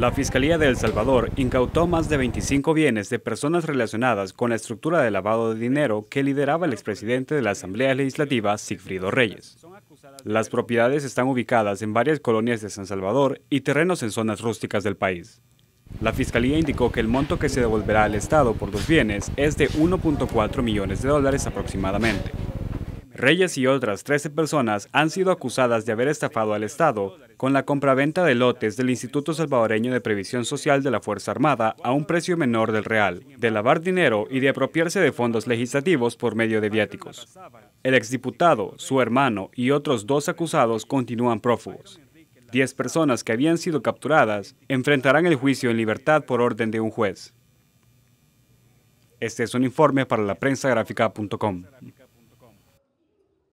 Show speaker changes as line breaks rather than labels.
La Fiscalía de El Salvador incautó más de 25 bienes de personas relacionadas con la estructura de lavado de dinero que lideraba el expresidente de la Asamblea Legislativa, Sigfrido Reyes. Las propiedades están ubicadas en varias colonias de San Salvador y terrenos en zonas rústicas del país. La Fiscalía indicó que el monto que se devolverá al Estado por los bienes es de 1.4 millones de dólares aproximadamente. Reyes y otras 13 personas han sido acusadas de haber estafado al Estado con la compraventa de lotes del Instituto Salvadoreño de Previsión Social de la Fuerza Armada a un precio menor del real, de lavar dinero y de apropiarse de fondos legislativos por medio de viáticos. El exdiputado, su hermano y otros dos acusados continúan prófugos. Diez personas que habían sido capturadas enfrentarán el juicio en libertad por orden de un juez. Este es un informe para la prensa